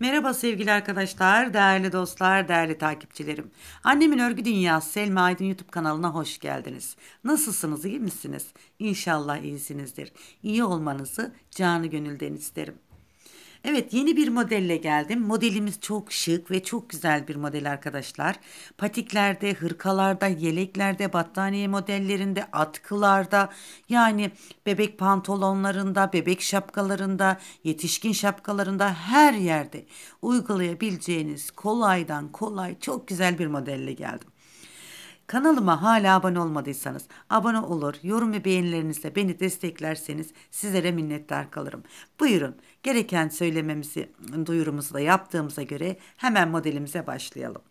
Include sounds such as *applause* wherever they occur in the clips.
Merhaba sevgili arkadaşlar, değerli dostlar, değerli takipçilerim. Annemin Örgü Dünyası Selma Aydın YouTube kanalına hoş geldiniz. Nasılsınız, iyi misiniz? İnşallah iyisinizdir. İyi olmanızı canı gönülden isterim. Evet yeni bir modelle geldim. Modelimiz çok şık ve çok güzel bir model arkadaşlar. Patiklerde, hırkalarda, yeleklerde, battaniye modellerinde, atkılarda yani bebek pantolonlarında, bebek şapkalarında, yetişkin şapkalarında her yerde uygulayabileceğiniz kolaydan kolay çok güzel bir modelle geldim. Kanalıma hala abone olmadıysanız abone olur, yorum ve beğenilerinizle beni desteklerseniz sizlere minnettar kalırım. Buyurun Gereken söylememizi, duyurumuzla yaptığımıza göre hemen modelimize başlayalım.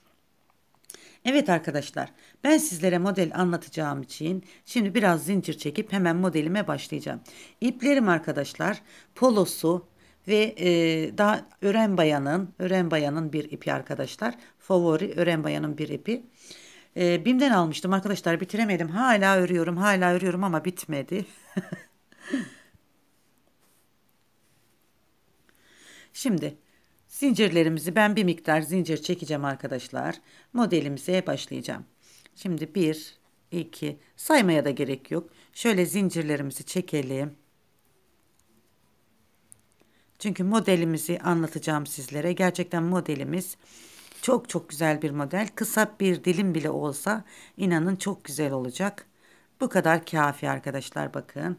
Evet arkadaşlar ben sizlere model anlatacağım için şimdi biraz zincir çekip hemen modelime başlayacağım. İplerim arkadaşlar polosu ve e, daha ören bayanın ören bayanın bir ipi arkadaşlar favori ören bayanın bir ipi. E, BİM'den almıştım arkadaşlar bitiremedim hala örüyorum hala örüyorum ama bitmedi. *laughs* Şimdi zincirlerimizi ben bir miktar zincir çekeceğim arkadaşlar. Modelimize başlayacağım. Şimdi 1, 2 saymaya da gerek yok. Şöyle zincirlerimizi çekelim. Çünkü modelimizi anlatacağım sizlere. Gerçekten modelimiz çok çok güzel bir model. Kısa bir dilim bile olsa inanın çok güzel olacak. Bu kadar kafi arkadaşlar bakın.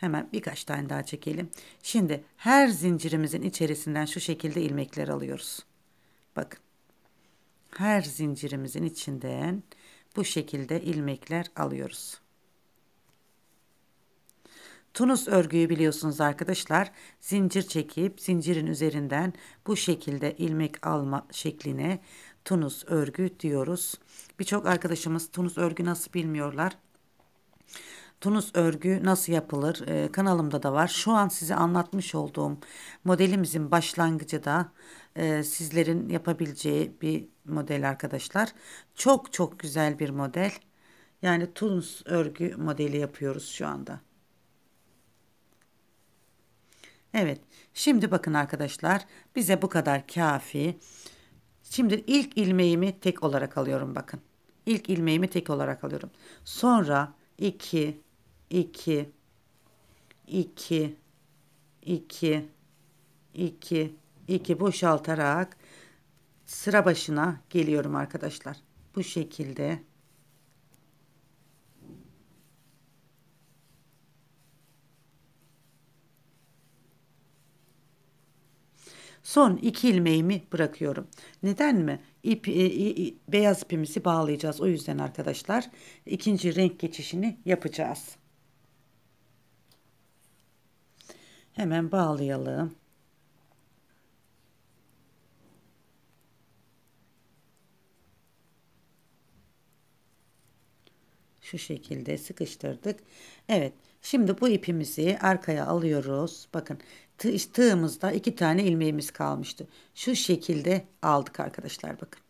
Hemen birkaç tane daha çekelim. Şimdi her zincirimizin içerisinden şu şekilde ilmekler alıyoruz. Bakın. Her zincirimizin içinden bu şekilde ilmekler alıyoruz. Tunus örgüyü biliyorsunuz arkadaşlar. Zincir çekip zincirin üzerinden bu şekilde ilmek alma şekline tunus örgü diyoruz. Birçok arkadaşımız tunus örgü nasıl bilmiyorlar. Tunus örgü nasıl yapılır e, kanalımda da var. Şu an size anlatmış olduğum modelimizin başlangıcı da e, sizlerin yapabileceği bir model arkadaşlar. Çok çok güzel bir model. Yani Tunus örgü modeli yapıyoruz şu anda. Evet şimdi bakın arkadaşlar bize bu kadar kafi. Şimdi ilk ilmeğimi tek olarak alıyorum bakın. İlk ilmeğimi tek olarak alıyorum. Sonra 2 2 2 2 2 2 boşaltarak sıra başına geliyorum arkadaşlar. Bu şekilde Son iki ilmeğimi bırakıyorum. Neden mi? İp, e, e, beyaz ipimizi bağlayacağız. O yüzden arkadaşlar ikinci renk geçişini yapacağız. Hemen bağlayalım. şu şekilde sıkıştırdık. Evet şimdi bu ipimizi arkaya alıyoruz. Bakın tığ, tığımızda iki tane ilmeğimiz kalmıştı. Şu şekilde aldık arkadaşlar bakın.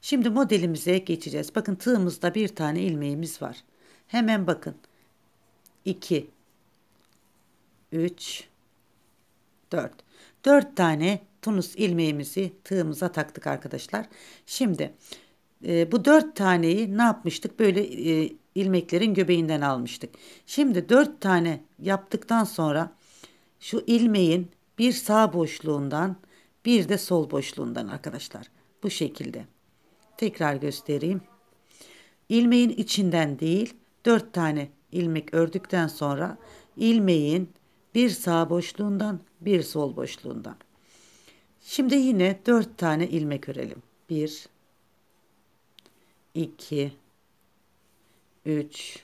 Şimdi modelimize geçeceğiz. Bakın tığımızda bir tane ilmeğimiz var. Hemen bakın. 2 3, 4. 4 tane tunus ilmeğimizi tığımıza taktık arkadaşlar. Şimdi e, bu 4 taneyi ne yapmıştık? Böyle e, ilmeklerin göbeğinden almıştık. Şimdi 4 tane yaptıktan sonra şu ilmeğin bir sağ boşluğundan bir de sol boşluğundan arkadaşlar. Bu şekilde. Tekrar göstereyim. İlmeğin içinden değil 4 tane ilmek ördükten sonra ilmeğin bir sağ boşluğundan, bir sol boşluğundan. Şimdi yine 4 tane ilmek örelim. 1 2 3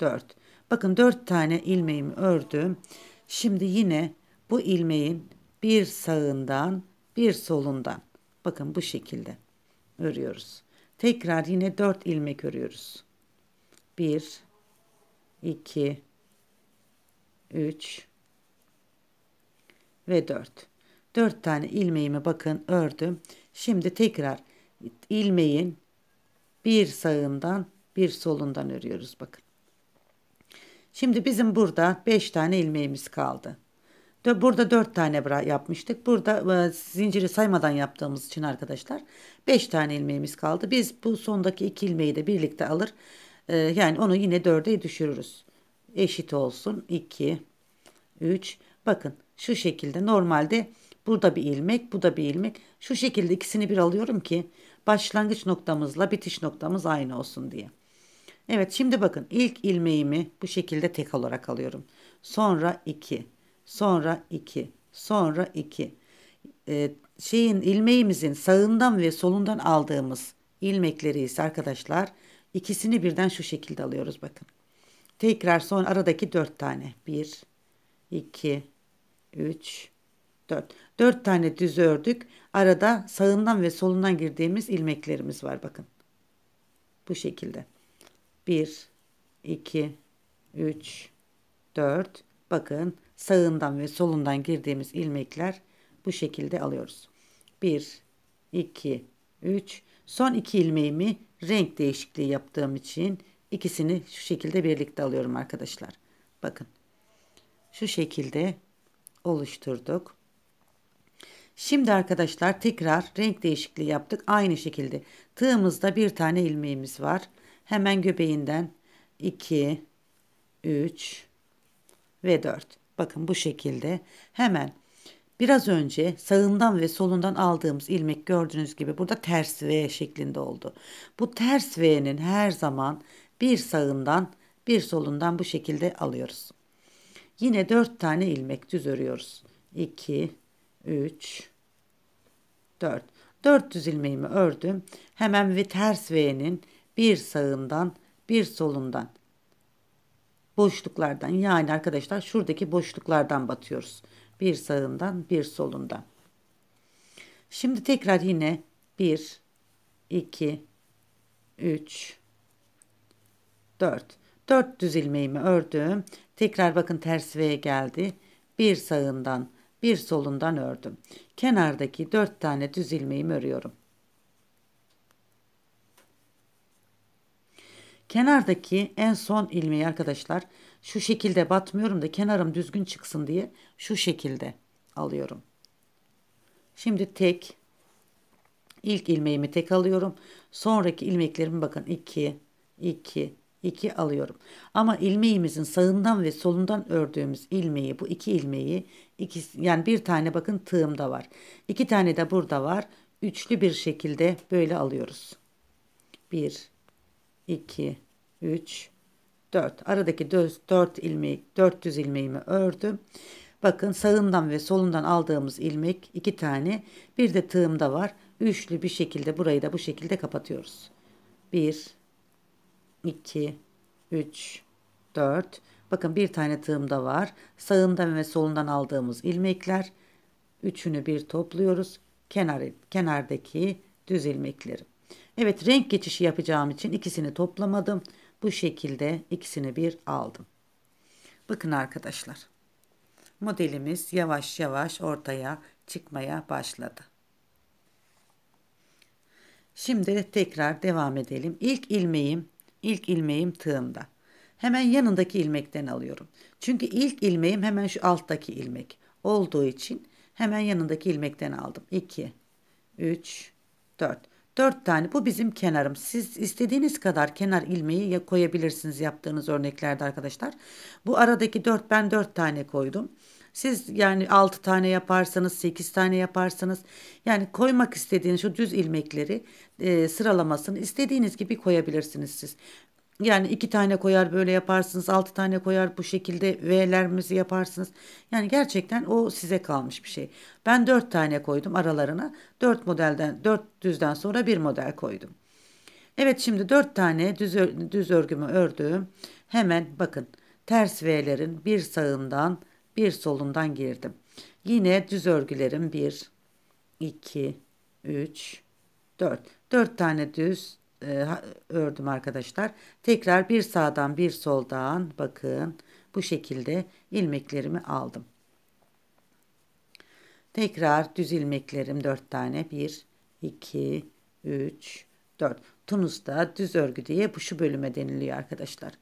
4. Bakın 4 tane ilmeğimi ördüm. Şimdi yine bu ilmeğin bir sağından, bir solundan. Bakın bu şekilde örüyoruz. Tekrar yine 4 ilmek örüyoruz. 1 2 3 ve 4. 4 tane ilmeğimi bakın ördüm. Şimdi tekrar ilmeğin bir sağından bir solundan örüyoruz bakın. Şimdi bizim burada 5 tane ilmeğimiz kaldı. Burada 4 tane yapmıştık. Burada e, zinciri saymadan yaptığımız için arkadaşlar 5 tane ilmeğimiz kaldı. Biz bu sondaki 2 ilmeği de birlikte alır. E, yani onu yine 4'e düşürürüz eşit olsun 2 3 bakın şu şekilde normalde burada bir ilmek bu da bir ilmek şu şekilde ikisini bir alıyorum ki başlangıç noktamızla bitiş noktamız aynı olsun diye. Evet şimdi bakın ilk ilmeğimi bu şekilde tek olarak alıyorum. Sonra 2, sonra 2, sonra 2. Ee, şeyin ilmeğimizin sağından ve solundan aldığımız ilmekleri ise arkadaşlar ikisini birden şu şekilde alıyoruz bakın tekrar son aradaki dört tane. Bir, iki, üç, dört. Dört tane düz ördük. Arada sağından ve solundan girdiğimiz ilmeklerimiz var bakın. Bu şekilde. Bir, iki, üç, dört. Bakın sağından ve solundan girdiğimiz ilmekler bu şekilde alıyoruz. Bir, iki, üç. Son iki ilmeğimi renk değişikliği yaptığım için İkisini şu şekilde birlikte alıyorum arkadaşlar. Bakın. Şu şekilde oluşturduk. Şimdi arkadaşlar tekrar renk değişikliği yaptık. Aynı şekilde tığımızda bir tane ilmeğimiz var. Hemen göbeğinden 2, 3 ve 4. Bakın bu şekilde hemen biraz önce sağından ve solundan aldığımız ilmek gördüğünüz gibi burada ters V şeklinde oldu. Bu ters V'nin her zaman bir sağından bir solundan bu şekilde alıyoruz. Yine 4 tane ilmek düz örüyoruz. 2, 3, 4. 400 ilmeğimi ördüm. Hemen ve ters V'nin bir sağından bir solundan boşluklardan yani arkadaşlar şuradaki boşluklardan batıyoruz. Bir sağından bir solundan. Şimdi tekrar yine 1, 2, 3, 4. 4 düz ilmeğimi ördüm. Tekrar bakın ters V'ye geldi. Bir sağından bir solundan ördüm. Kenardaki 4 tane düz ilmeğimi örüyorum. Kenardaki en son ilmeği arkadaşlar şu şekilde batmıyorum da kenarım düzgün çıksın diye şu şekilde alıyorum. Şimdi tek ilk ilmeğimi tek alıyorum. Sonraki ilmeklerimi bakın 2 2 2 alıyorum. Ama ilmeğimizin sağından ve solundan ördüğümüz ilmeği bu iki ilmeği iki, yani bir tane bakın tığımda var. iki tane de burada var. Üçlü bir şekilde böyle alıyoruz. 1 2 3 4 aradaki 4 ilmeği 400 ilmeğimi ördüm. Bakın sağından ve solundan aldığımız ilmek iki tane bir de tığımda var. Üçlü bir şekilde burayı da bu şekilde kapatıyoruz. 1 2, 3, 4. Bakın bir tane tığım da var. Sağından ve solundan aldığımız ilmekler. Üçünü bir topluyoruz. Kenar, kenardaki düz ilmekleri. Evet renk geçişi yapacağım için ikisini toplamadım. Bu şekilde ikisini bir aldım. Bakın arkadaşlar. Modelimiz yavaş yavaş ortaya çıkmaya başladı. Şimdi tekrar devam edelim. İlk ilmeğim İlk ilmeğim tığımda. Hemen yanındaki ilmekten alıyorum. Çünkü ilk ilmeğim hemen şu alttaki ilmek olduğu için hemen yanındaki ilmekten aldım. 2, 3, 4. 4 tane bu bizim kenarım. Siz istediğiniz kadar kenar ilmeği koyabilirsiniz yaptığınız örneklerde arkadaşlar. Bu aradaki 4 ben 4 tane koydum. Siz yani 6 tane yaparsanız 8 tane yaparsanız yani koymak istediğiniz şu düz ilmekleri e, sıralamasını istediğiniz gibi koyabilirsiniz siz. Yani iki tane koyar böyle yaparsınız, altı tane koyar bu şekilde V'lerimizi yaparsınız. Yani gerçekten o size kalmış bir şey. Ben dört tane koydum aralarına. Dört modelden, dört düzden sonra bir model koydum. Evet şimdi dört tane düz, düz örgümü ördüm. Hemen bakın ters V'lerin bir sağından bir solundan girdim. Yine düz örgülerim 1, 2, 3, 4. 4 tane düz e, ördüm arkadaşlar. Tekrar bir sağdan bir soldan bakın bu şekilde ilmeklerimi aldım. Tekrar düz ilmeklerim 4 tane 1, 2, 3, 4. Tunus'ta düz örgü diye bu şu bölüme deniliyor arkadaşlar.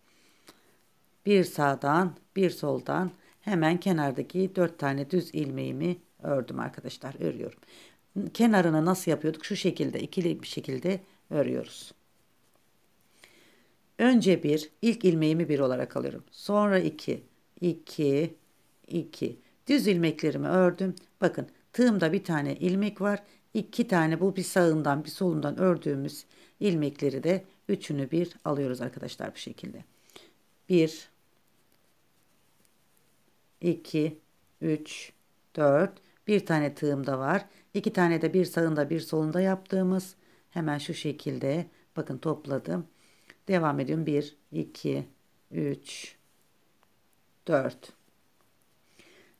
Bir sağdan bir soldan Hemen kenardaki dört tane düz ilmeğimi ördüm arkadaşlar. Örüyorum. Kenarına nasıl yapıyorduk? Şu şekilde ikili bir şekilde örüyoruz. Önce bir ilk ilmeğimi bir olarak alıyorum. Sonra iki, iki, iki. Düz ilmeklerimi ördüm. Bakın tığımda bir tane ilmek var. İki tane bu bir sağından bir solundan ördüğümüz ilmekleri de üçünü bir alıyoruz arkadaşlar bu şekilde. Bir, 2, 3, 4. Bir tane tığım da var. İki tane de bir sağında bir solunda yaptığımız. Hemen şu şekilde bakın topladım. Devam ediyorum. 1, 2, 3, 4.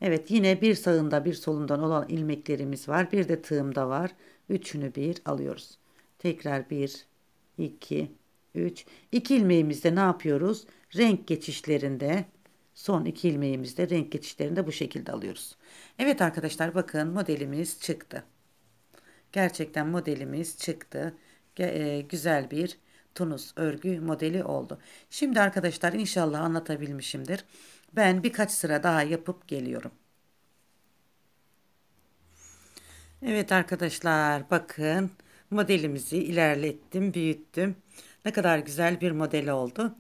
Evet yine bir sağında bir solundan olan ilmeklerimiz var. Bir de tığım da var. Üçünü bir alıyoruz. Tekrar 1, 2, 3. İki ilmeğimizde ne yapıyoruz? Renk geçişlerinde Son iki ilmeğimizde renk geçişlerini de bu şekilde alıyoruz. Evet arkadaşlar bakın modelimiz çıktı. Gerçekten modelimiz çıktı. E, güzel bir tunus örgü modeli oldu. Şimdi arkadaşlar inşallah anlatabilmişimdir. Ben birkaç sıra daha yapıp geliyorum. Evet arkadaşlar bakın modelimizi ilerlettim büyüttüm. Ne kadar güzel bir model oldu.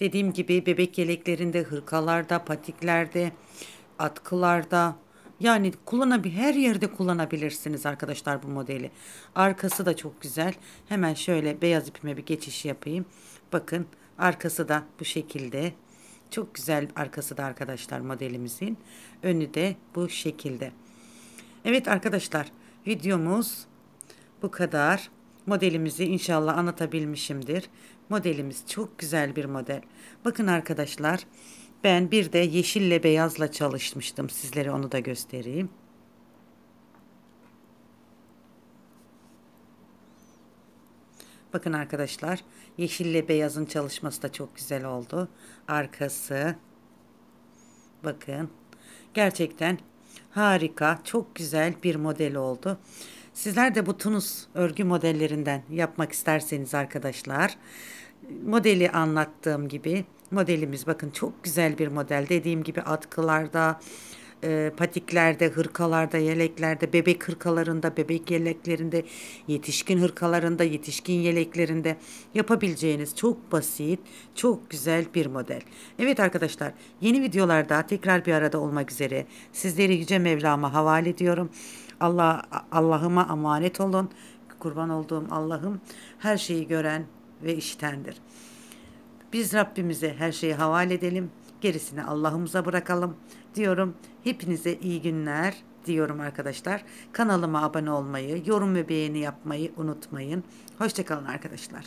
Dediğim gibi bebek yeleklerinde, hırkalarda, patiklerde, atkılarda yani kullanabil her yerde kullanabilirsiniz arkadaşlar bu modeli. Arkası da çok güzel. Hemen şöyle beyaz ipime bir geçiş yapayım. Bakın arkası da bu şekilde. Çok güzel arkası da arkadaşlar modelimizin. Önü de bu şekilde. Evet arkadaşlar videomuz bu kadar. Modelimizi inşallah anlatabilmişimdir. Modelimiz çok güzel bir model. Bakın arkadaşlar ben bir de yeşille beyazla çalışmıştım. Sizlere onu da göstereyim. Bakın arkadaşlar yeşille beyazın çalışması da çok güzel oldu. Arkası bakın gerçekten harika çok güzel bir model oldu. Sizler de bu Tunus örgü modellerinden yapmak isterseniz arkadaşlar modeli anlattığım gibi modelimiz bakın çok güzel bir model dediğim gibi atkılarda e, patiklerde, hırkalarda, yeleklerde, bebek hırkalarında, bebek yeleklerinde, yetişkin hırkalarında, yetişkin yeleklerinde yapabileceğiniz çok basit, çok güzel bir model. Evet arkadaşlar, yeni videolarda tekrar bir arada olmak üzere sizleri Yüce Mevlam'a havale ediyorum. Allah Allah'ıma amanet olun. Kurban olduğum Allah'ım her şeyi gören ve işitendir. Biz Rabbimize her şeyi havale edelim. Gerisini Allah'ımıza bırakalım diyorum. Hepinize iyi günler diyorum arkadaşlar. Kanalıma abone olmayı, yorum ve beğeni yapmayı unutmayın. Hoşçakalın arkadaşlar.